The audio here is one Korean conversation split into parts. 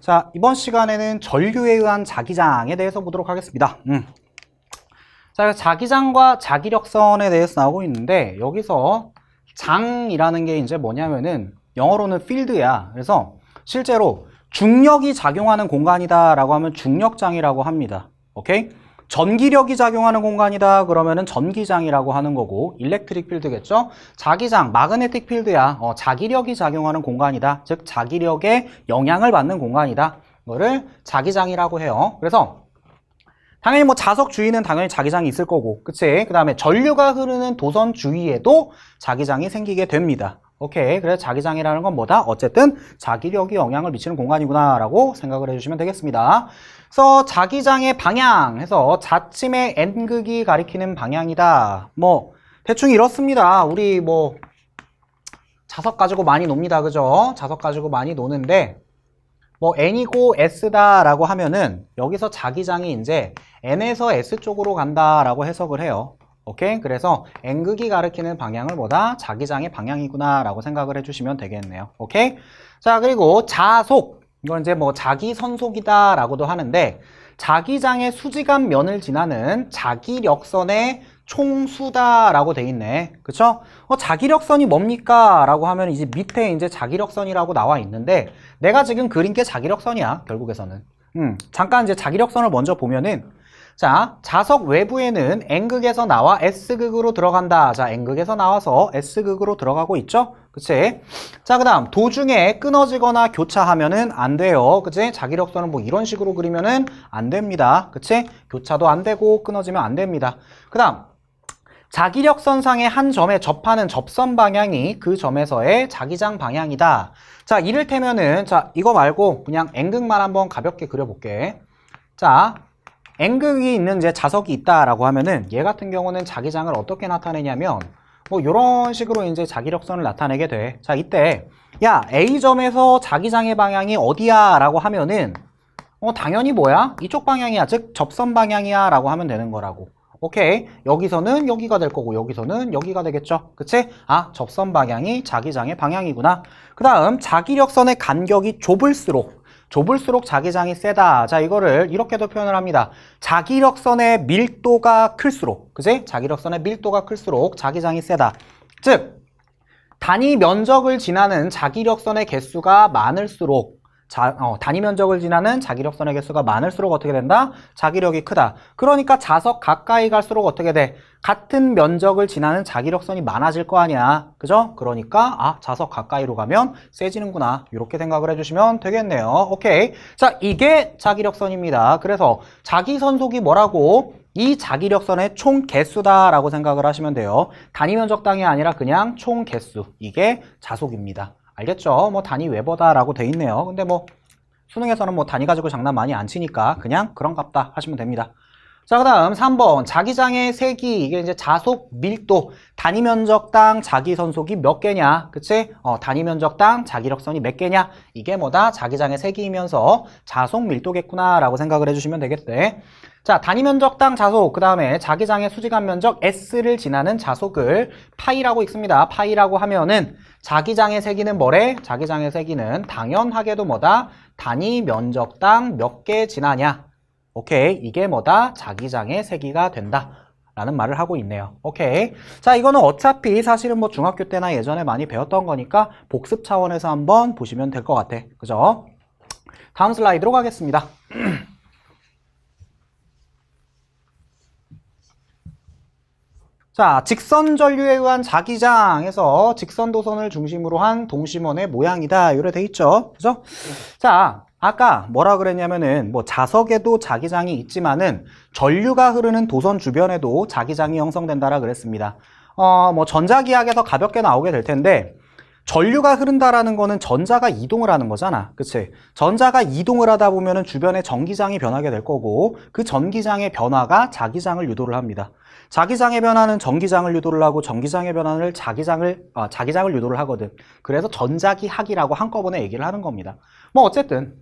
자, 이번 시간에는 전류에 의한 자기장에 대해서 보도록 하겠습니다. 음. 자, 자기장과 자기력선에 대해서 나오고 있는데 여기서 장이라는 게 이제 뭐냐면은 영어로는 필드야. 그래서 실제로 중력이 작용하는 공간이다라고 하면 중력장이라고 합니다. 오케이? 전기력이 작용하는 공간이다 그러면은 전기장이라고 하는 거고 일렉트릭 필드겠죠 자기장 마그네틱 필드야 어, 자기력이 작용하는 공간이다 즉 자기력에 영향을 받는 공간이다 이거를 자기장이라고 해요 그래서 당연히 뭐 자석 주위는 당연히 자기장이 있을 거고 그치 그 다음에 전류가 흐르는 도선 주위에도 자기장이 생기게 됩니다 오케이 그래서 자기장이라는 건 뭐다 어쨌든 자기력이 영향을 미치는 공간이구나 라고 생각을 해주시면 되겠습니다 그래서 자기장의 방향 해서 자침의 N극이 가리키는 방향이다. 뭐 대충 이렇습니다. 우리 뭐 자석 가지고 많이 놉니다. 그죠? 자석 가지고 많이 노는데 뭐 N이고 S다 라고 하면은 여기서 자기장이 이제 N에서 S 쪽으로 간다 라고 해석을 해요. 오케이? 그래서 N극이 가리키는 방향을 보다 자기장의 방향이구나 라고 생각을 해주시면 되겠네요. 오케이? 자 그리고 자속 이건 이제 뭐 자기 선속이다라고도 하는데 자기장의 수직간 면을 지나는 자기력선의 총수다라고 돼 있네. 그쵸? 어, 자기력선이 뭡니까? 라고 하면 이제 밑에 이제 자기력선이라고 나와 있는데 내가 지금 그린 게 자기력선이야. 결국에서는. 음, 잠깐 이제 자기력선을 먼저 보면은 자, 자석 외부에는 N극에서 나와 S극으로 들어간다. 자, N극에서 나와서 S극으로 들어가고 있죠? 그치? 자, 그 다음 도중에 끊어지거나 교차하면은 안 돼요. 그치? 자기력선은 뭐 이런 식으로 그리면은 안 됩니다. 그치? 교차도 안 되고 끊어지면 안 됩니다. 그 다음 자기력선상의 한 점에 접하는 접선 방향이 그 점에서의 자기장 방향이다. 자, 이를테면은, 자, 이거 말고 그냥 N극만 한번 가볍게 그려볼게. 자, 앵극이 있는 제 자석이 있다라고 하면은 얘 같은 경우는 자기장을 어떻게 나타내냐면 뭐 이런 식으로 이제 자기력선을 나타내게 돼. 자 이때 야 A점에서 자기장의 방향이 어디야 라고 하면은 어 당연히 뭐야? 이쪽 방향이야 즉 접선 방향이야 라고 하면 되는 거라고 오케이 여기서는 여기가 될 거고 여기서는 여기가 되겠죠 그치? 아 접선 방향이 자기장의 방향이구나 그 다음 자기력선의 간격이 좁을수록 좁을수록 자기장이 세다. 자, 이거를 이렇게도 표현을 합니다. 자기력선의 밀도가 클수록, 그지? 자기력선의 밀도가 클수록 자기장이 세다. 즉, 단위 면적을 지나는 자기력선의 개수가 많을수록 자, 어, 단위 면적을 지나는 자기력선의 개수가 많을수록 어떻게 된다? 자기력이 크다. 그러니까 자석 가까이 갈수록 어떻게 돼? 같은 면적을 지나는 자기력선이 많아질 거 아니야. 그죠? 그러니까 아 자석 가까이로 가면 세지는구나. 이렇게 생각을 해주시면 되겠네요. 오케이. 자, 이게 자기력선입니다. 그래서 자기 선속이 뭐라고? 이 자기력선의 총 개수다라고 생각을 하시면 돼요. 단위 면적당이 아니라 그냥 총 개수. 이게 자속입니다. 알겠죠? 뭐 단위 외버다라고 돼 있네요. 근데 뭐 수능에서는 뭐 단위 가지고 장난 많이 안 치니까 그냥 그런갑다 하시면 됩니다. 자, 그 다음 3번 자기장의 세기 이게 이제 자속 밀도 단위 면적당 자기 선속이 몇 개냐 그치? 어, 단위 면적당 자기력선이 몇 개냐 이게 뭐다 자기장의 세기이면서 자속 밀도겠구나 라고 생각을 해주시면 되겠대 자 단위 면적당 자속 그 다음에 자기장의 수직한 면적 S를 지나는 자속을 파이라고 읽습니다 파이라고 하면은 자기장의 세기는 뭐래? 자기장의 세기는 당연하게도 뭐다 단위 면적당 몇 개 지나냐 오케이, 이게 뭐다? 자기장의 세기가 된다. 라는 말을 하고 있네요. 오케이. 자, 이거는 어차피 사실은 뭐 중학교 때나 예전에 많이 배웠던 거니까 복습 차원에서 한번 보시면 될 것 같아. 그죠? 다음 슬라이드로 가겠습니다. 자, 직선 전류에 의한 자기장에서 직선 도선을 중심으로 한 동심원의 모양이다. 이래 돼 있죠. 그죠? 자, 아까 뭐라 그랬냐면은 뭐 자석에도 자기장이 있지만은 전류가 흐르는 도선 주변에도 자기장이 형성된다라 그랬습니다. 어, 뭐 전자기학에서 가볍게 나오게 될 텐데 전류가 흐른다라는 거는 전자가 이동을 하는 거잖아. 그치? 전자가 이동을 하다 보면은 주변에 전기장이 변하게 될 거고 그 전기장의 변화가 자기장을 유도를 합니다. 자기장의 변화는 전기장을 유도를 하고 전기장의 변화를 자기장을 아, 자기장을 유도를 하거든. 그래서 전자기학이라고 한꺼번에 얘기를 하는 겁니다. 뭐 어쨌든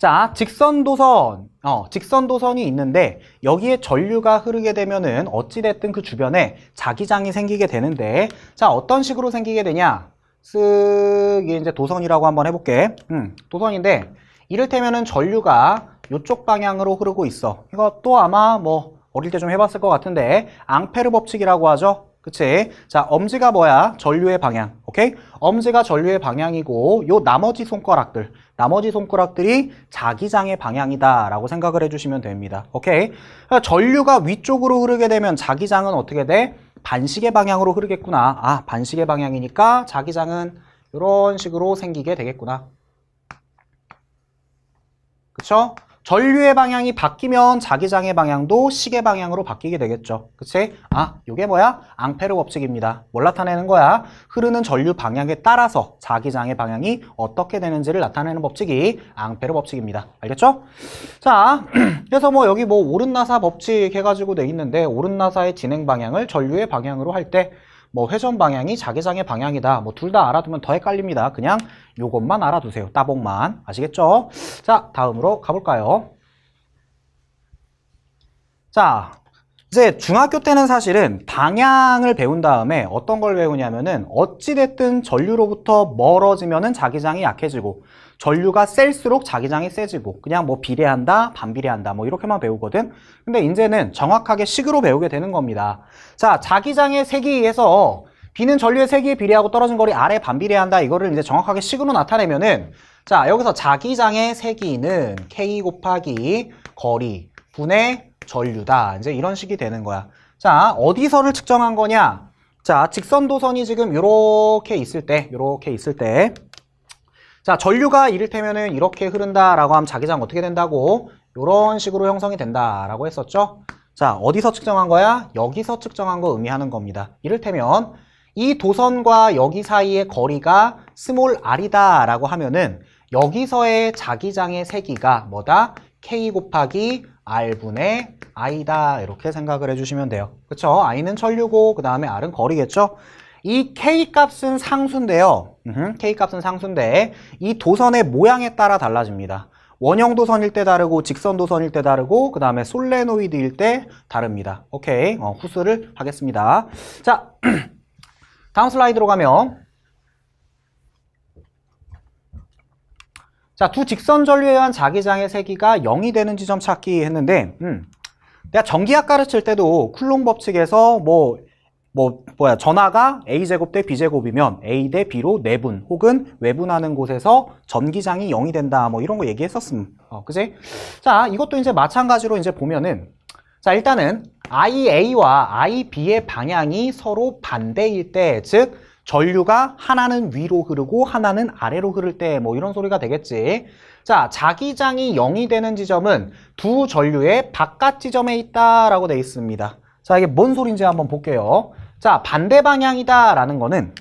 자, 직선도선, 어, 직선도선이 있는데 여기에 전류가 흐르게 되면은 어찌됐든 그 주변에 자기장이 생기게 되는데 자, 어떤 식으로 생기게 되냐? 쓱, 이게 이제 도선이라고 한번 해볼게. 음, 도선인데 이를테면은 전류가 이쪽 방향으로 흐르고 있어. 이거 또 아마 뭐 어릴 때 좀 해봤을 것 같은데 앙페르 법칙이라고 하죠. 그치? 자, 엄지가 뭐야? 전류의 방향. 오케이? 엄지가 전류의 방향이고 요 나머지 손가락들, 나머지 손가락들이 자기장의 방향이다라고 생각을 해주시면 됩니다. 오케이? 그러니까 전류가 위쪽으로 흐르게 되면 자기장은 어떻게 돼? 반시계 방향으로 흐르겠구나. 아, 반시계 방향이니까 자기장은 이런 식으로 생기게 되겠구나. 그쵸? 전류의 방향이 바뀌면 자기장의 방향도 시계 방향으로 바뀌게 되겠죠. 그치? 아, 이게 뭐야? 앙페르 법칙입니다. 뭘 나타내는 거야? 흐르는 전류 방향에 따라서 자기장의 방향이 어떻게 되는지를 나타내는 법칙이 앙페르 법칙입니다. 알겠죠? 자, 그래서 뭐 여기 뭐 오른나사 법칙 해가지고 돼 있는데 오른나사의 진행 방향을 전류의 방향으로 할때 뭐 회전 방향이 자기장의 방향이다. 뭐 둘 다 알아두면 더 헷갈립니다. 그냥 요것만 알아두세요. 따봉만. 아시겠죠? 자, 다음으로 가볼까요? 자, 이제 중학교 때는 사실은 방향을 배운 다음에 어떤 걸 배우냐면은 어찌됐든 전류로부터 멀어지면은 자기장이 약해지고 전류가 셀수록 자기장이 세지고 그냥 뭐 비례한다 반비례한다 뭐 이렇게만 배우거든 근데 이제는 정확하게 식으로 배우게 되는 겁니다 자 자기장의 세기에서 B는 전류의 세기에 비례하고 떨어진 거리 아래 반비례한다 이거를 이제 정확하게 식으로 나타내면은 자 여기서 자기장의 세기는 K 곱하기 거리 분의 전류다. 이제 이런 식이 되는 거야. 자, 어디서를 측정한 거냐? 자, 직선 도선이 지금 이렇게 있을 때, 이렇게 있을 때. 자, 전류가 이를테면은 이렇게 흐른다라고 하면 자기장 어떻게 된다고? 이런 식으로 형성이 된다라고 했었죠? 자, 어디서 측정한 거야? 여기서 측정한 거 의미하는 겁니다. 이를테면 이 도선과 여기 사이의 거리가 스몰 r이다 라고 하면은 여기서의 자기장의 세기가 뭐다? k 곱하기 R분의 I다 이렇게 생각을 해주시면 돼요 그쵸? I는 천류고 그 다음에 R은 거리겠죠? 이 K값은 상수인데요 K값은 상수인데 이 도선의 모양에 따라 달라집니다 원형 도선일 때 다르고 직선 도선일 때 다르고 그 다음에 솔레노이드일 때 다릅니다 오케이 어, 후수를 하겠습니다 자 다음 슬라이드로 가면 자, 두 직선 전류에 의한 자기장의 세기가 0이 되는 지점 찾기 했는데 음, 내가 전기학 가르칠 때도 쿨롱 법칙에서 뭐, 뭐, 뭐야, 전하가 A제곱 대 B제곱이면 A 대 B로 내분 혹은 외분하는 곳에서 전기장이 0이 된다 뭐 이런 거 얘기했었음. 어, 그지? 자, 이것도 이제 마찬가지로 이제 보면은 자, 일단은 IA와 IB의 방향이 서로 반대일 때, 즉 전류가 하나는 위로 흐르고 하나는 아래로 흐를 때 뭐 이런 소리가 되겠지. 자, 자기장이 0이 되는 지점은 두 전류의 바깥 지점에 있다라고 돼 있습니다. 자, 이게 뭔소리인지 한번 볼게요. 자, 반대 방향이다라는 거는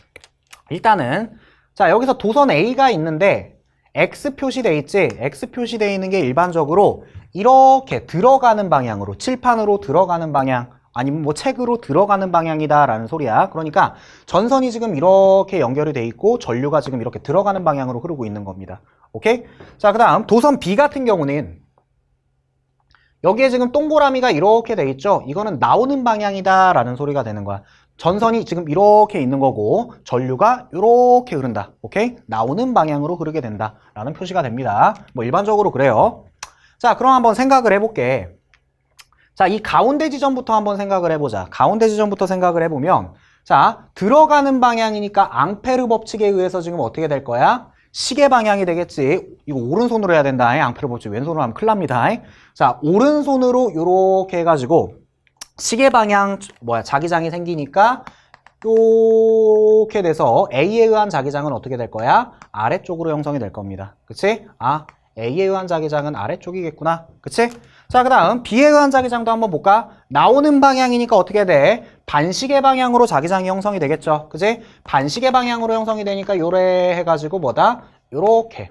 일단은 자, 여기서 도선 A가 있는데 X 표시돼 있지? X 표시돼 있는 게 일반적으로 이렇게 들어가는 방향으로 칠판으로 들어가는 방향 아니면 뭐 책으로 들어가는 방향이다라는 소리야. 그러니까 전선이 지금 이렇게 연결이 돼 있고 전류가 지금 이렇게 들어가는 방향으로 흐르고 있는 겁니다. 오케이? 자, 그다음 도선 B 같은 경우는 여기에 지금 동그라미가 이렇게 돼 있죠. 이거는 나오는 방향이다라는 소리가 되는 거야. 전선이 지금 이렇게 있는 거고 전류가 이렇게 흐른다. 오케이? 나오는 방향으로 흐르게 된다라는 표시가 됩니다. 뭐 일반적으로 그래요. 자, 그럼 한번 생각을 해볼게. 자, 이 가운데 지점부터 한번 생각을 해보자. 가운데 지점부터 생각을 해보면 자, 들어가는 방향이니까 앙페르 법칙에 의해서 지금 어떻게 될 거야? 시계 방향이 되겠지. 이거 오른손으로 해야 된다. 앙페르 법칙 왼손으로 하면 큰일 납니다. 자, 오른손으로 이렇게 해가지고 시계 방향 뭐야 자기장이 생기니까 이렇게 돼서 A에 의한 자기장은 어떻게 될 거야? 아래쪽으로 형성이 될 겁니다. 그치? 아, A에 의한 자기장은 아래쪽이겠구나. 그치? 자, 그 다음 비행한 자기장도 한번 볼까? 나오는 방향이니까 어떻게 돼? 반시계 방향으로 자기장이 형성이 되겠죠. 그지? 반시계 방향으로 형성이 되니까 요래 해가지고 뭐다? 요렇게.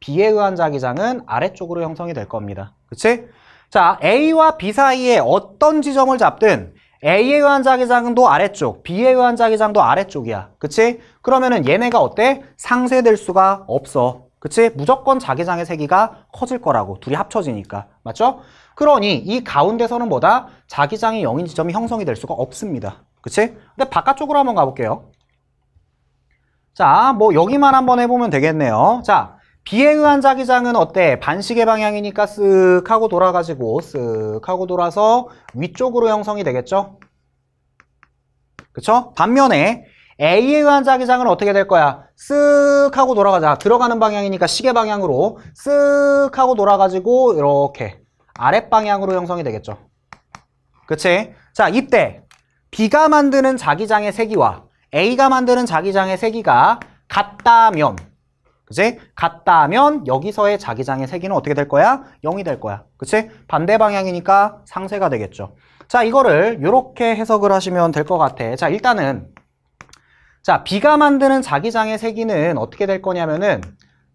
비에 의한 자기장은 아래쪽으로 형성이 될 겁니다. 그치? 자, A와 B 사이에 어떤 지점을 잡든 A에 의한 자기장도 아래쪽, B에 의한 자기장도 아래쪽이야. 그치? 그러면은 얘네가 어때? 상쇄될 수가 없어. 그치? 무조건 자기장의 세기가 커질 거라고 둘이 합쳐지니까 맞죠? 그러니 이 가운데서는 뭐다? 자기장이 영인 지점이 형성이 될 수가 없습니다 그치? 근데 바깥쪽으로 한번 가볼게요 자, 뭐 여기만 한번 해보면 되겠네요 자, 비에 의한 자기장은 어때? 반시계 방향이니까 쓱 하고 돌아가지고 쓱 하고 돌아서 위쪽으로 형성이 되겠죠? 그쵸? 반면에 A에 의한 자기장은 어떻게 될 거야? 쓱 하고 돌아가자. 들어가는 방향이니까 시계 방향으로 쓱 하고 돌아가지고 이렇게 아랫방향으로 형성이 되겠죠. 그치? 자, 이때 B가 만드는 자기장의 세기와 A가 만드는 자기장의 세기가 같다면 그치? 같다면 여기서의 자기장의 세기는 어떻게 될 거야? 0이 될 거야. 그치? 반대 방향이니까 상세가 되겠죠. 자, 이거를 이렇게 해석을 하시면 될 것 같아. 자, 일단은 자, B가 만드는 자기장의 세기는 어떻게 될 거냐면은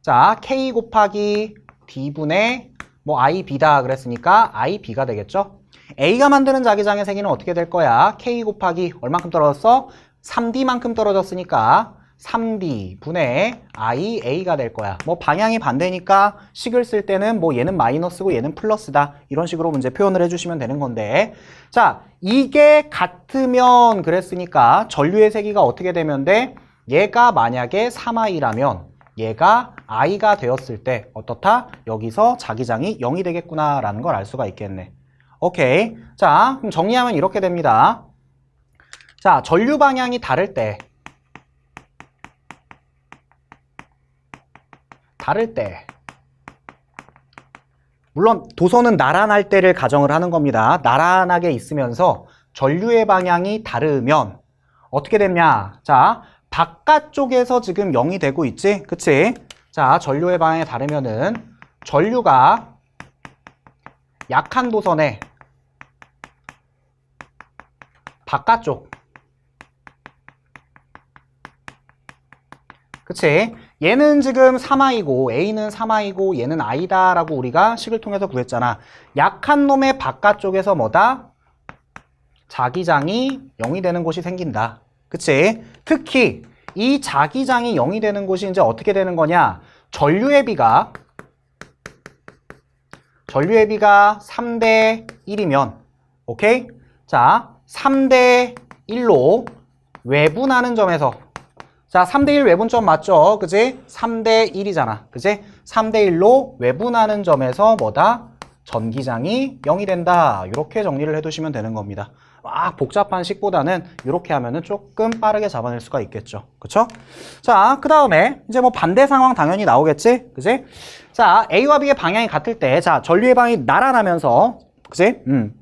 자, K 곱하기 D분의 뭐 IB다 그랬으니까 IB가 되겠죠? A가 만드는 자기장의 세기는 어떻게 될 거야? K 곱하기 얼만큼 떨어졌어? 3D만큼 떨어졌으니까 3 d 분의 ia가 될 거야. 뭐 방향이 반대니까 식을 쓸 때는 뭐 얘는 마이너스고 얘는 플러스다. 이런 식으로 문제 표현을 해주시면 되는 건데 자 이게 같으면 그랬으니까 전류의 세기가 어떻게 되면 돼? 얘가 만약에 3i라면 얘가 i가 되었을 때 어떻다? 여기서 자기장이 0이 되겠구나라는 걸 알 수가 있겠네. 오케이. 자 그럼 정리하면 이렇게 됩니다. 자 전류 방향이 다를 때 다를 때 물론 도선은 나란할 때를 가정을 하는 겁니다. 나란하게 있으면서 전류의 방향이 다르면 어떻게 됐냐? 자, 바깥쪽에서 지금 0이 되고 있지? 그치? 자, 전류의 방향이 다르면은 전류가 약한 도선에 바깥쪽 그치? 얘는 지금 3아이고 a는 3아이고 얘는 i다 라고 우리가 식을 통해서 구했잖아 약한 놈의 바깥쪽에서 뭐다? 자기장이 0이 되는 곳이 생긴다 그치? 특히 이 자기장이 0이 되는 곳이 이제 어떻게 되는 거냐 전류의 비가 전류의 비가 3대 1이면 오케이? 자 3대 1로 외분하는 점에서 자, 3대1 외분점 맞죠? 그지? 3대1이잖아. 그지? 3대1로 외분하는 점에서 뭐다? 전기장이 0이 된다. 이렇게 정리를 해두시면 되는 겁니다. 막 복잡한 식보다는 이렇게 하면은 조금 빠르게 잡아낼 수가 있겠죠. 그쵸? 자, 그 다음에 이제 뭐 반대 상황 당연히 나오겠지? 그지? 자, A와 B의 방향이 같을 때, 자, 전류의 방이 향 날아나면서, 그지? 음.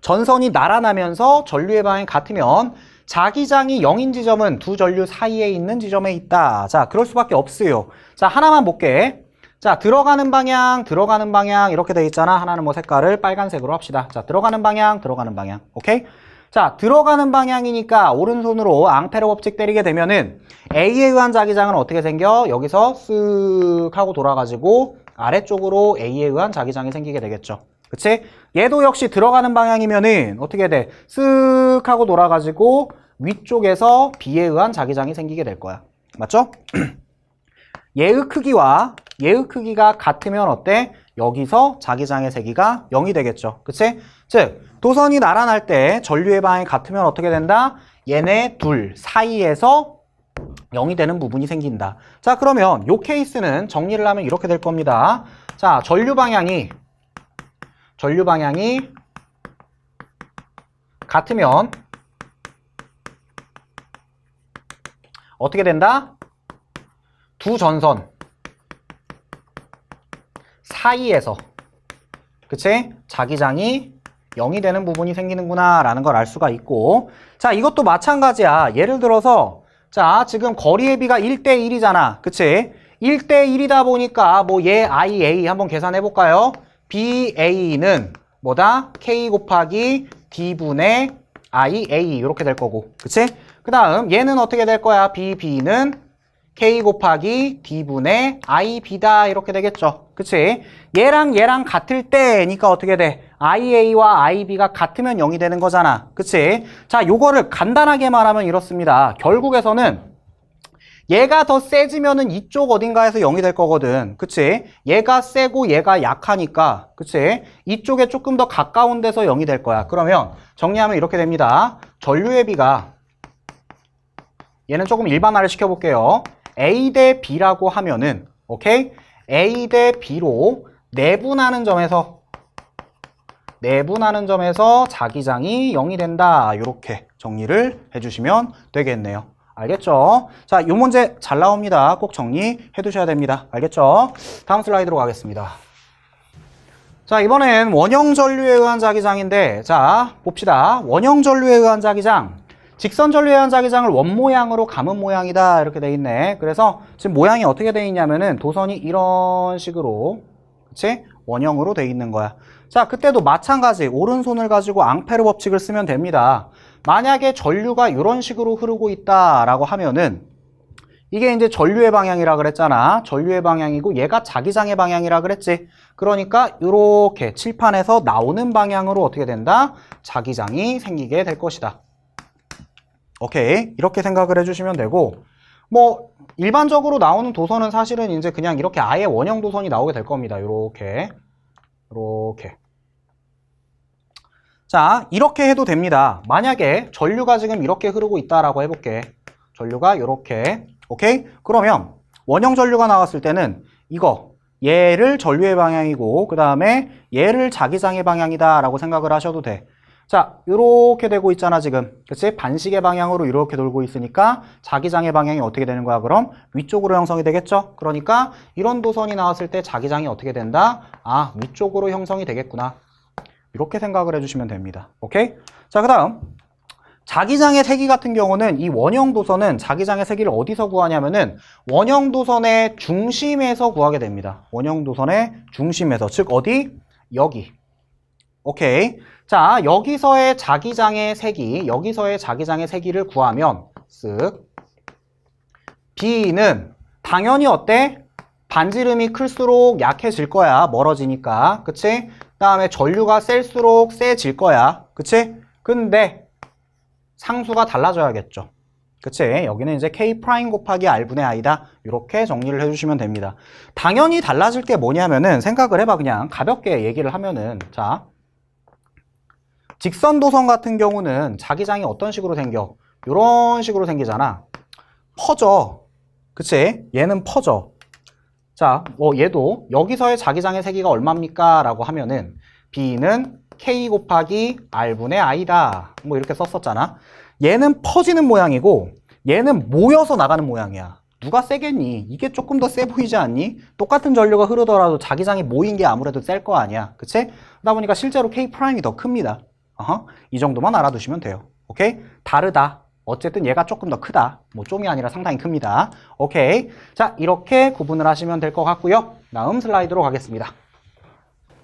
전선이 날아나면서 전류의 방향이 같으면 자기장이 0인 지점은 두 전류 사이에 있는 지점에 있다. 자, 그럴 수밖에 없어요. 자, 하나만 볼게. 자, 들어가는 방향, 들어가는 방향 이렇게 돼 있잖아. 하나는 뭐 색깔을 빨간색으로 합시다. 자, 들어가는 방향, 들어가는 방향. 오케이? 자, 들어가는 방향이니까 오른손으로 앙페르 법칙 때리게 되면은 A에 의한 자기장은 어떻게 생겨? 여기서 쓱 하고 돌아가지고 아래쪽으로 A에 의한 자기장이 생기게 되겠죠. 그치? 얘도 역시 들어가는 방향이면은 어떻게 돼? 쓱 하고 돌아가지고 위쪽에서 B에 의한 자기장이 생기게 될 거야. 맞죠? 얘의 크기와 얘의 크기가 같으면 어때? 여기서 자기장의 세기가 0이 되겠죠. 그치? 즉, 도선이 날아날 때 전류의 방향이 같으면 어떻게 된다? 얘네 둘 사이에서 0이 되는 부분이 생긴다. 자, 그러면 요 케이스는 정리를 하면 이렇게 될 겁니다. 자, 전류 방향이 전류 방향이 같으면 어떻게 된다? 두 전선 사이에서 그치? 자기장이 0이 되는 부분이 생기는구나 라는 걸 알 수가 있고 자 이것도 마찬가지야 예를 들어서 자 지금 거리의 비가 1대1이잖아 그치? 1대1이다 보니까 뭐 얘, i, a 한번 계산해 볼까요? BA는 뭐다? K 곱하기 D분의 IA 이렇게 될 거고 그치? 그 다음 얘는 어떻게 될 거야? BB는 K 곱하기 D분의 IB다 이렇게 되겠죠 그치? 얘랑 얘랑 같을 때니까 어떻게 돼? IA와 IB가 같으면 0이 되는 거잖아 그치? 자 요거를 간단하게 말하면 이렇습니다 결국에서는 얘가 더 세지면은 이쪽 어딘가에서 0이 될 거거든. 그치? 얘가 세고 얘가 약하니까. 그치? 이쪽에 조금 더 가까운 데서 0이 될 거야. 그러면 정리하면 이렇게 됩니다. 전류의 비가 얘는 조금 일반화를 시켜볼게요. A 대 B라고 하면은 오케이? A 대 B로 내분하는 점에서 내분하는 점에서 자기장이 0이 된다. 이렇게 정리를 해주시면 되겠네요. 알겠죠? 자, 요 문제 잘 나옵니다. 꼭 정리해 두셔야 됩니다. 알겠죠? 다음 슬라이드로 가겠습니다. 자, 이번엔 원형 전류에 의한 자기장인데 자, 봅시다. 원형 전류에 의한 자기장. 직선 전류에 의한 자기장을 원 모양으로 감은 모양이다. 이렇게 돼 있네. 그래서 지금 모양이 어떻게 돼 있냐면은 도선이 이런 식으로 그렇 원형으로 돼 있는 거야. 자, 그때도 마찬가지 오른손을 가지고 앙페르 법칙을 쓰면 됩니다. 만약에 전류가 이런 식으로 흐르고 있다라고 하면은 이게 이제 전류의 방향이라 그랬잖아. 전류의 방향이고 얘가 자기장의 방향이라 그랬지. 그러니까 이렇게 칠판에서 나오는 방향으로 어떻게 된다? 자기장이 생기게 될 것이다. 오케이. 이렇게 생각을 해주시면 되고 뭐 일반적으로 나오는 도선은 사실은 이제 그냥 이렇게 아예 원형 도선이 나오게 될 겁니다. 이렇게 이렇게 자 이렇게 해도 됩니다 만약에 전류가 지금 이렇게 흐르고 있다라고 해볼게 전류가 이렇게 오케이? 그러면 원형 전류가 나왔을 때는 이거 얘를 전류의 방향이고 그 다음에 얘를 자기장의 방향이다 라고 생각을 하셔도 돼 자, 이렇게 되고 있잖아 지금 그치? 반시계 방향으로 이렇게 돌고 있으니까 자기장의 방향이 어떻게 되는 거야 그럼? 위쪽으로 형성이 되겠죠? 그러니까 이런 도선이 나왔을 때 자기장이 어떻게 된다? 아, 위쪽으로 형성이 되겠구나 이렇게 생각을 해주시면 됩니다. 오케이? 자, 그 다음 자기장의 세기 같은 경우는 이 원형 도선은 자기장의 세기를 어디서 구하냐면은 원형 도선의 중심에서 구하게 됩니다. 원형 도선의 중심에서 즉 어디? 여기. 오케이. 자, 여기서의 자기장의 세기, 여기서의 자기장의 세기를 구하면 쓱 B는 당연히 어때? 반지름이 클수록 약해질 거야. 멀어지니까. 그치? 다음에 전류가 셀수록 세질 거야. 그치? 근데 상수가 달라져야겠죠. 그치? 여기는 이제 K' 곱하기 R분의 I다. 이렇게 정리를 해주시면 됩니다. 당연히 달라질 게 뭐냐면은 생각을 해봐 그냥 가볍게 얘기를 하면은 자 직선 도선 같은 경우는 자기장이 어떤 식으로 생겨? 이런 식으로 생기잖아. 퍼져. 그치? 얘는 퍼져. 자, 뭐 얘도 여기서의 자기장의 세기가 얼마입니까? 라고 하면은 B는 K 곱하기 R분의 I다. 뭐 이렇게 썼었잖아. 얘는 퍼지는 모양이고 얘는 모여서 나가는 모양이야. 누가 세겠니? 이게 조금 더 세 보이지 않니? 똑같은 전류가 흐르더라도 자기장이 모인 게 아무래도 셀 거 아니야. 그치? 그러다 보니까 실제로 K'이 프라임더 큽니다. 어허, 이 정도만 알아두시면 돼요. 오케이? 다르다. 어쨌든 얘가 조금 더 크다. 뭐 좀이 아니라 상당히 큽니다. 오케이. 자, 이렇게 구분을 하시면 될 것 같고요. 다음 슬라이드로 가겠습니다.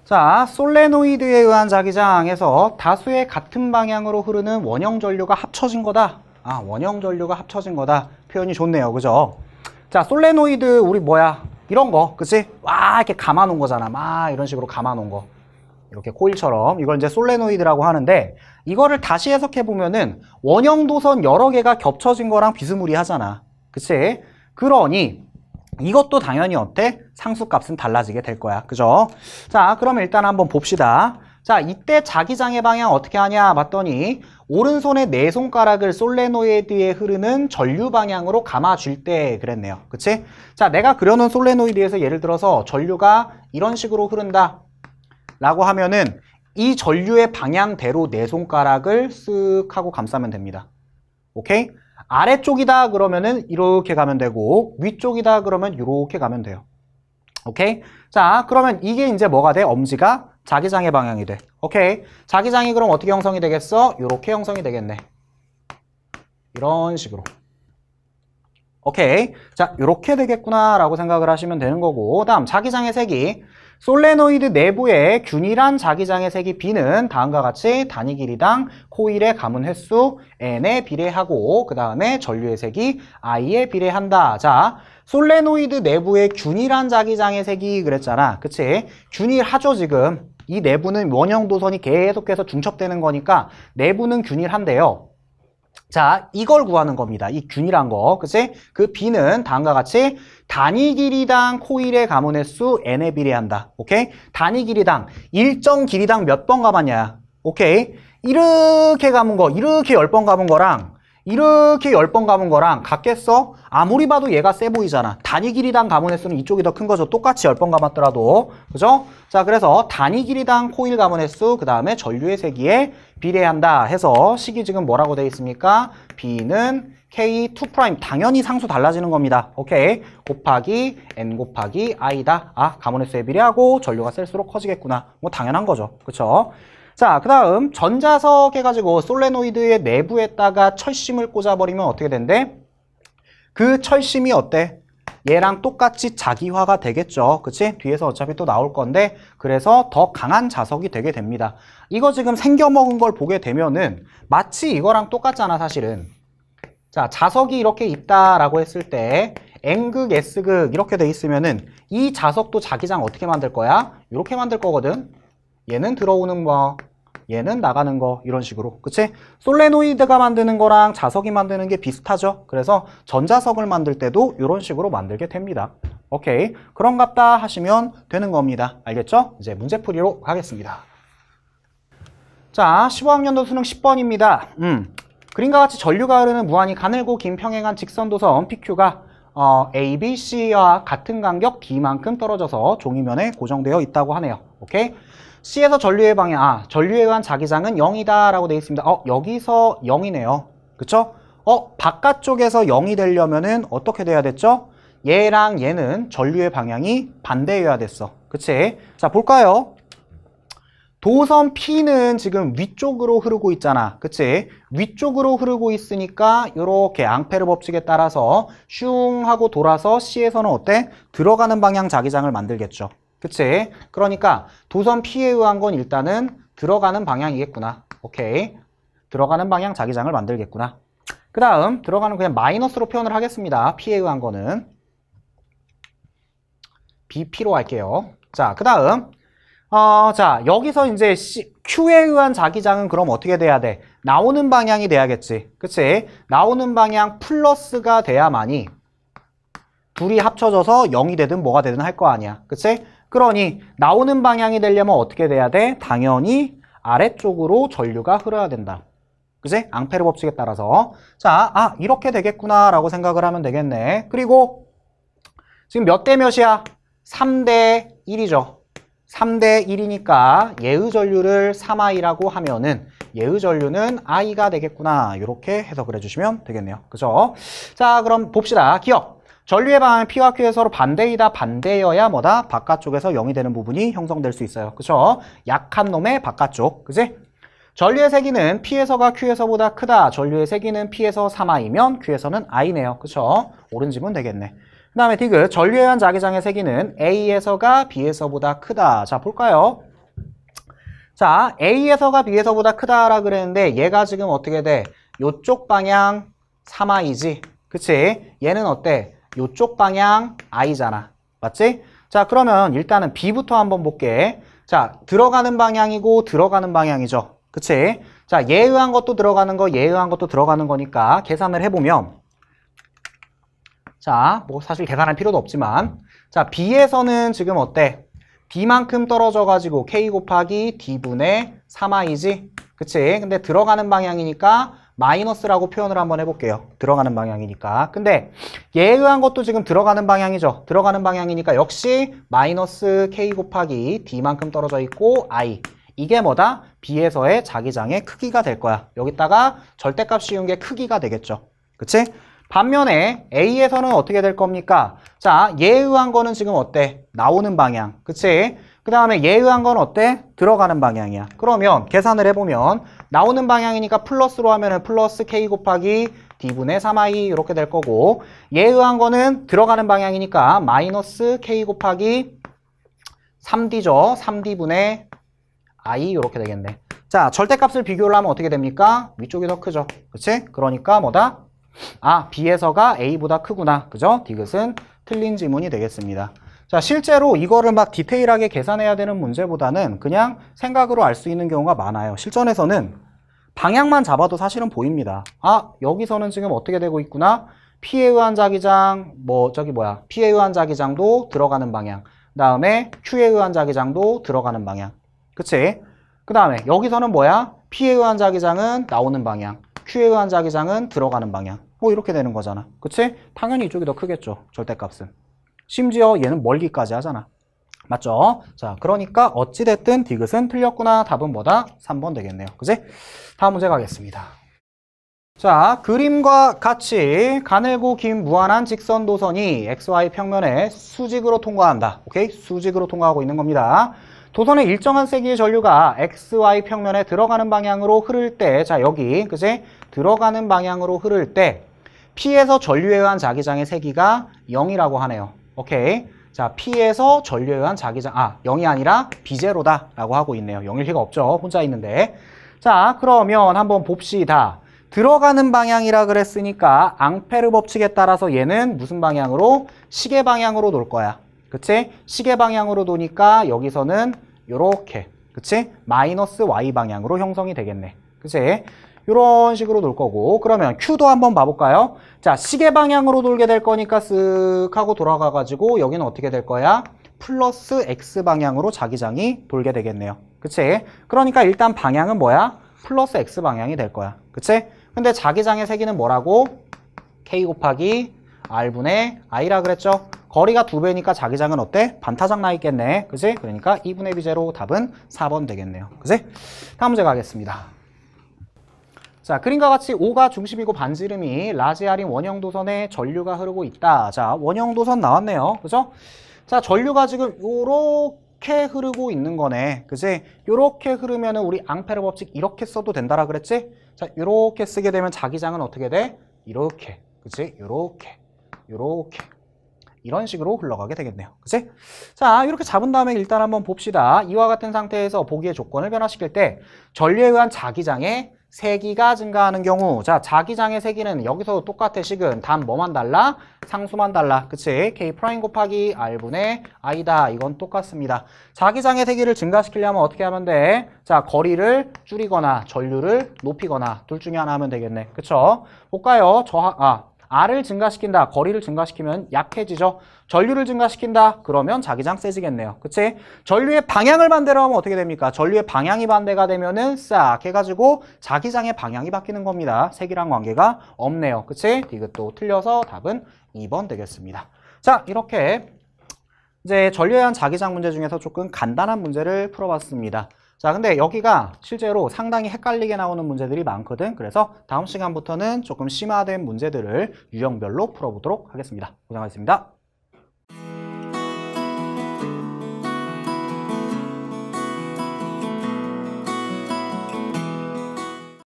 자, 솔레노이드에 의한 자기장에서 다수의 같은 방향으로 흐르는 원형 전류가 합쳐진 거다. 아, 원형 전류가 합쳐진 거다. 표현이 좋네요. 그죠? 자, 솔레노이드 우리 뭐야? 이런 거, 그치? 와, 이렇게 감아놓은 거잖아. 막 이런 식으로 감아놓은 거. 이렇게 코일처럼 이걸 이제 솔레노이드라고 하는데 이거를 다시 해석해 보면은 원형 도선 여러 개가 겹쳐진 거랑 비스무리하잖아. 그치? 그러니 이것도 당연히 어때? 상수값은 달라지게 될 거야. 그죠? 자, 그럼 일단 한번 봅시다. 자, 이때 자기장의 방향 어떻게 하냐 봤더니 오른손의 네 손가락을 솔레노이드에 흐르는 전류 방향으로 감아줄 때 그랬네요. 그치? 자, 내가 그려놓은 솔레노이드에서 예를 들어서 전류가 이런 식으로 흐른다. 라고 하면은 이 전류의 방향대로 내 네 손가락을 쓱 하고 감싸면 됩니다. 오케이? 아래쪽이다 그러면은 이렇게 가면 되고 위쪽이다 그러면 이렇게 가면 돼요. 오케이? 자 그러면 이게 이제 뭐가 돼? 엄지가 자기장의 방향이 돼. 오케이? 자기장이 그럼 어떻게 형성이 되겠어? 이렇게 형성이 되겠네. 이런 식으로. 오케이. 자, 이렇게 되겠구나라고 생각을 하시면 되는 거고 다음 자기장의 색이 솔레노이드 내부의 균일한 자기장의 색이 B는 다음과 같이 단위 길이당 코일의 가문 횟수 N에 비례하고 그 다음에 전류의 색이 I에 비례한다. 자, 솔레노이드 내부의 균일한 자기장의 색이 그랬잖아. 그치? 균일하죠 지금. 이 내부는 원형 도선이 계속해서 중첩되는 거니까 내부는 균일한데요. 자, 이걸 구하는 겁니다. 이 균이란 거. 그치? 그 B는 다음과 같이 단위 길이당 코일의 가문의 수 N에 비례한다. 오케이? 단위 길이당, 일정 길이당 몇번 가봤냐. 오케이? 이렇게 가은 거, 이렇게 열번 가본 거랑 이렇게 열번 가본 거랑 같겠어? 아무리 봐도 얘가 세 보이잖아. 단위 길이당 가문의 수는 이쪽이 더 큰 거죠. 똑같이 열번가봤더라도 그죠? 자, 그래서 단위 길이당 코일 가문의 수, 그 다음에 전류의 세기에 비례한다 해서 식이 지금 뭐라고 되어 있습니까? B는 K2' 프라임 당연히 상수 달라지는 겁니다. 오케이. 곱하기 N 곱하기 I다. 아, 가문의 수에 비례하고 전류가 셀수록 커지겠구나. 뭐 당연한 거죠. 그렇죠? 자, 그 다음 전자석 해가지고 솔레노이드의 내부에다가 철심을 꽂아버리면 어떻게 된대? 그 철심이 어때? 얘랑 똑같이 자기화가 되겠죠. 그치? 뒤에서 어차피 또 나올 건데 그래서 더 강한 자석이 되게 됩니다. 이거 지금 생겨먹은 걸 보게 되면은 마치 이거랑 똑같잖아 사실은. 자, 자석이 이렇게 있다라고 했을 때 N극, S극 이렇게 돼 있으면은 이 자석도 자기장 어떻게 만들 거야? 이렇게 만들 거거든. 얘는 들어오는 거, 얘는 나가는 거 이런 식으로 그치? 솔레노이드가 만드는 거랑 자석이 만드는 게 비슷하죠 그래서 전자석을 만들 때도 이런 식으로 만들게 됩니다 오케이 그런갑다 하시면 되는 겁니다 알겠죠? 이제 문제풀이로 가겠습니다 자 15학년도 수능 10번입니다 음, 그림과 같이 전류가 흐르는 무한히 가늘고 긴 평행한 직선 도선 PQ가 어, ABC와 같은 간격 D만큼 떨어져서 종이면에 고정되어 있다고 하네요 오케이 C에서 전류의 방향, 아, 전류에 의한 자기장은 0이다 라고 되어 있습니다. 어, 여기서 0이네요. 그쵸? 어, 바깥쪽에서 0이 되려면은 어떻게 돼야 됐죠? 얘랑 얘는 전류의 방향이 반대여야 됐어. 그치? 자, 볼까요? 도선 P는 지금 위쪽으로 흐르고 있잖아. 그치? 위쪽으로 흐르고 있으니까 이렇게 앙페르 법칙에 따라서 슝 하고 돌아서 C에서는 어때? 들어가는 방향 자기장을 만들겠죠. 그치? 그러니까 도선 P에 의한 건 일단은 들어가는 방향이겠구나. 오케이. 들어가는 방향 자기장을 만들겠구나. 그 다음 들어가는 그냥 마이너스로 표현을 하겠습니다. P에 의한 거는. BP로 할게요. 자, 그 다음 어, 자 여기서 이제 C, Q에 의한 자기장은 그럼 어떻게 돼야 돼? 나오는 방향이 돼야겠지. 그치? 나오는 방향 플러스가 돼야만이 둘이 합쳐져서 0이 되든 뭐가 되든 할 거 아니야. 그치? 그러니 나오는 방향이 되려면 어떻게 돼야 돼? 당연히 아래쪽으로 전류가 흐려야 된다. 그지? 앙페르 법칙에 따라서 자, 아 이렇게 되겠구나 라고 생각을 하면 되겠네. 그리고 지금 몇 대 몇이야? 3 대 1이죠. 3 대 1이니까 예의 전류를 3i라고 하면은 예의 전류는 i가 되겠구나. 이렇게 해석을 해주시면 되겠네요. 그죠? 자, 그럼 봅시다. 기억! 전류의 방향 P와 Q에 서로 반대이다 반대여야 뭐다? 바깥쪽에서 0이 되는 부분이 형성될 수 있어요. 그쵸? 약한 놈의 바깥쪽. 그지? 전류의 세기는 P에서가 Q에서보다 크다. 전류의 세기는 P에서 3I면 Q에서는 I네요. 그쵸? 옳은 지문 되겠네. 그 다음에 디귿. 전류에 의한 자기장의 세기는 A에서가 B에서보다 크다. 자, 볼까요? 자, A에서가 B에서보다 크다라 그랬는데 얘가 지금 어떻게 돼? 요쪽 방향 3I지. 그치? 얘는 어때? 이쪽 방향 I잖아. 맞지? 자 그러면 일단은 B부터 한번 볼게. 자 들어가는 방향이고 들어가는 방향이죠. 그치? 자 예외한 것도 들어가는 거 예외한 것도 들어가는 거니까 계산을 해보면 자 뭐 사실 계산할 필요도 없지만 자 B에서는 지금 어때? B만큼 떨어져가지고 K 곱하기 D분의 3i지? 그치? 근데 들어가는 방향이니까 마이너스라고 표현을 한번 해볼게요. 들어가는 방향이니까. 근데 예에 의한 것도 지금 들어가는 방향이죠. 들어가는 방향이니까 역시 마이너스 k 곱하기 d만큼 떨어져 있고 i. 이게 뭐다? b에서의 자기장의 크기가 될 거야. 여기다가 절대값 씌운 게 크기가 되겠죠. 그치? 반면에 A에서는 어떻게 될 겁니까? 자, 예의한 거는 지금 어때? 나오는 방향, 그치? 그 다음에 예의한 건 어때? 들어가는 방향이야. 그러면 계산을 해보면 나오는 방향이니까 플러스로 하면은 플러스 k 곱하기 d분의 3i 이렇게 될 거고 얘 의한 거는 들어가는 방향이니까 마이너스 k 곱하기 3d죠. 3d분의 i 이렇게 되겠네. 자, 절대값을 비교를 하면 어떻게 됩니까? 위쪽이 더 크죠. 그치? 그러니까 뭐다? 아, B에서가 A보다 크구나. 그죠? 디귿은 틀린 지문이 되겠습니다. 자, 실제로 이거를 막 디테일하게 계산해야 되는 문제보다는 그냥 생각으로 알 수 있는 경우가 많아요. 실전에서는 방향만 잡아도 사실은 보입니다. 아, 여기서는 지금 어떻게 되고 있구나. 피해 의한 자기장, 뭐, 저기 뭐야. 피해 의한 자기장도 들어가는 방향. 그 다음에 Q에 의한 자기장도 들어가는 방향. 그치? 그 다음에 여기서는 뭐야? 피해 의한 자기장은 나오는 방향. Q에 의한 자기장은 들어가는 방향. 뭐 이렇게 되는 거잖아. 그치? 당연히 이쪽이 더 크겠죠. 절대값은. 심지어 얘는 멀기까지 하잖아. 맞죠? 자, 그러니까 어찌됐든 디귿은 틀렸구나. 답은 뭐다? 3번 되겠네요. 그지? 다음 문제 가겠습니다. 자, 그림과 같이 가늘고 긴 무한한 직선 도선이 XY 평면에 수직으로 통과한다. 오케이? 수직으로 통과하고 있는 겁니다. 도선의 일정한 세기의 전류가 XY 평면에 들어가는 방향으로 흐를 때, 자, 여기, 그지? 들어가는 방향으로 흐를 때, P에서 전류에 의한 자기장의 세기가 0이라고 하네요. 오케이. 자, P에서 전류에 의한 자기장, 아, 0이 아니라 B0다 라고 하고 있네요. 0일 리가 없죠. 혼자 있는데. 자, 그러면 한번 봅시다. 들어가는 방향이라 그랬으니까 앙페르 법칙에 따라서 얘는 무슨 방향으로? 시계 방향으로 놀 거야. 그치? 시계 방향으로 도니까 여기서는 요렇게 그치? 마이너스 y 방향으로 형성이 되겠네. 그치? 이런 식으로 돌 거고 그러면 Q도 한번 봐볼까요? 자 시계 방향으로 돌게 될 거니까 쓱 하고 돌아가가지고 여기는 어떻게 될 거야? 플러스 X 방향으로 자기장이 돌게 되겠네요 그치? 그러니까 일단 방향은 뭐야? 플러스 X 방향이 될 거야 그치? 근데 자기장의 세기는 뭐라고? K 곱하기 R분의 I라 그랬죠? 거리가 두배니까 자기장은 어때? 반타작 나 있겠네 그치 그러니까 2분의 B 제로 답은 4번 되겠네요 그치 다음 문제 가겠습니다 자, 그림과 같이 O가 중심이고 반지름이 라지아린 원형 도선에 전류가 흐르고 있다. 자, 원형 도선 나왔네요. 그죠? 자, 전류가 지금 요렇게 흐르고 있는 거네. 그지? 요렇게 흐르면은 우리 앙페르 법칙 이렇게 써도 된다라 그랬지? 자, 요렇게 쓰게 되면 자기장은 어떻게 돼? 이렇게. 그지? 요렇게. 요렇게. 이런 식으로 흘러가게 되겠네요. 그치? 자, 이렇게 잡은 다음에 일단 한번 봅시다. 이와 같은 상태에서 보기의 조건을 변화시킬 때 전류에 의한 자기장의 세기가 증가하는 경우 자 자기장의 세기는 여기서도 똑같아 식은 단 뭐만 달라? 상수만 달라 그치? k 프라임 곱하기 r분의 i다 이건 똑같습니다 자기장의 세기를 증가시키려면 어떻게 하면 돼? 자 거리를 줄이거나 전류를 높이거나 둘 중에 하나 하면 되겠네 그쵸? 볼까요? 저하, 아 R을 증가시킨다. 거리를 증가시키면 약해지죠. 전류를 증가시킨다. 그러면 자기장 세지겠네요. 그치? 전류의 방향을 반대로 하면 어떻게 됩니까? 전류의 방향이 반대가 되면은 싹 해가지고 자기장의 방향이 바뀌는 겁니다. 색이랑 관계가 없네요. 그치? 이것도 틀려서 답은 2번 되겠습니다. 자, 이렇게 이제 전류에 대한 자기장 문제 중에서 조금 간단한 문제를 풀어봤습니다. 자 근데 여기가 실제로 상당히 헷갈리게 나오는 문제들이 많거든 그래서 다음 시간부터는 조금 심화된 문제들을 유형별로 풀어보도록 하겠습니다 고생하셨습니다